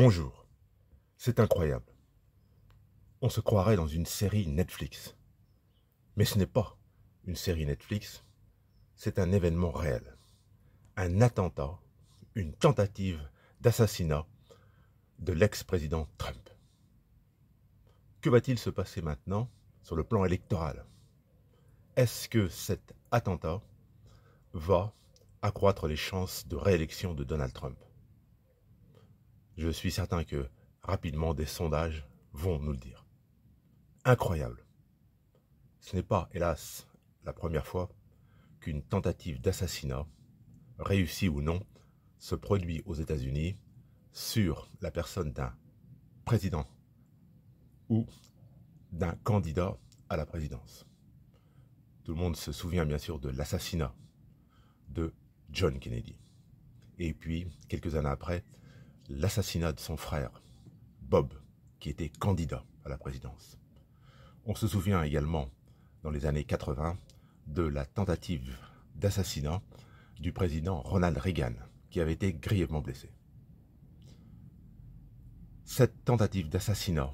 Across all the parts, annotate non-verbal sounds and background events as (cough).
Bonjour. C'est incroyable. On se croirait dans une série Netflix. Mais ce n'est pas une série Netflix, c'est un événement réel. Un attentat, une tentative d'assassinat de l'ex-président Trump. Que va-t-il se passer maintenant sur le plan électoral Est-ce que cet attentat va accroître les chances de réélection de Donald Trump je suis certain que rapidement des sondages vont nous le dire. Incroyable. Ce n'est pas, hélas, la première fois qu'une tentative d'assassinat, réussie ou non, se produit aux États-Unis sur la personne d'un président ou d'un candidat à la présidence. Tout le monde se souvient bien sûr de l'assassinat de John Kennedy. Et puis, quelques années après, l'assassinat de son frère, Bob, qui était candidat à la présidence. On se souvient également, dans les années 80, de la tentative d'assassinat du président Ronald Reagan, qui avait été grièvement blessé. Cette tentative d'assassinat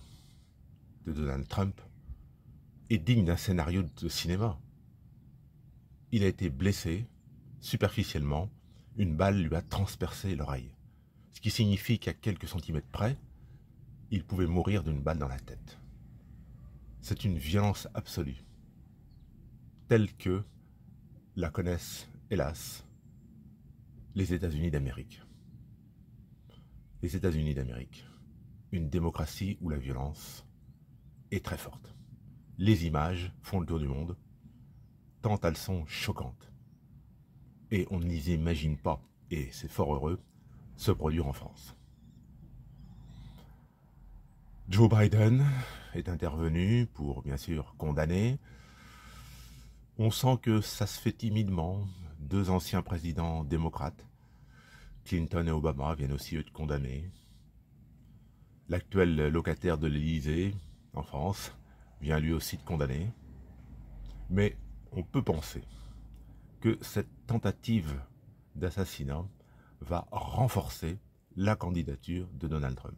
de Donald Trump est digne d'un scénario de cinéma. Il a été blessé superficiellement, une balle lui a transpercé l'oreille ce qui signifie qu'à quelques centimètres près, il pouvait mourir d'une balle dans la tête. C'est une violence absolue, telle que la connaissent, hélas, les États-Unis d'Amérique. Les États-Unis d'Amérique, une démocratie où la violence est très forte. Les images font le tour du monde, tant elles sont choquantes. Et on ne les imagine pas, et c'est fort heureux, se produire en France. Joe Biden est intervenu pour bien sûr condamner. On sent que ça se fait timidement. Deux anciens présidents démocrates, Clinton et Obama, viennent aussi eux de condamner. L'actuel locataire de l'Élysée, en France, vient lui aussi de condamner. Mais on peut penser que cette tentative d'assassinat va renforcer la candidature de Donald Trump.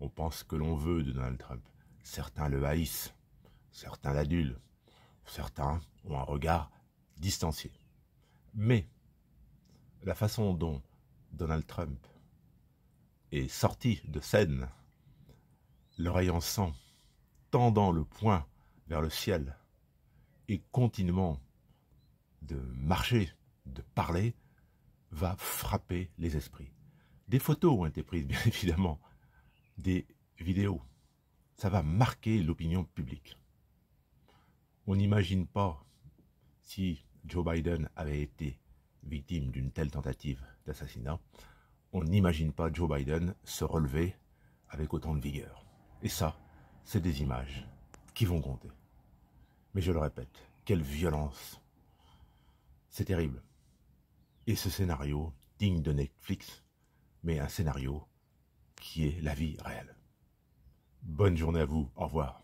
On pense que l'on veut de Donald Trump. Certains le haïssent, certains l'adulent, certains ont un regard distancié. Mais la façon dont Donald Trump est sorti de scène, l'oreille en sang, tendant le poing vers le ciel et continuant de marcher, de parler, va frapper les esprits. Des photos ont été prises, bien (laughs) évidemment, des vidéos. Ça va marquer l'opinion publique. On n'imagine pas si Joe Biden avait été victime d'une telle tentative d'assassinat, on n'imagine pas Joe Biden se relever avec autant de vigueur. Et ça, c'est des images qui vont compter. Mais je le répète, quelle violence. C'est terrible. Et ce scénario, digne de Netflix, mais un scénario qui est la vie réelle. Bonne journée à vous, au revoir.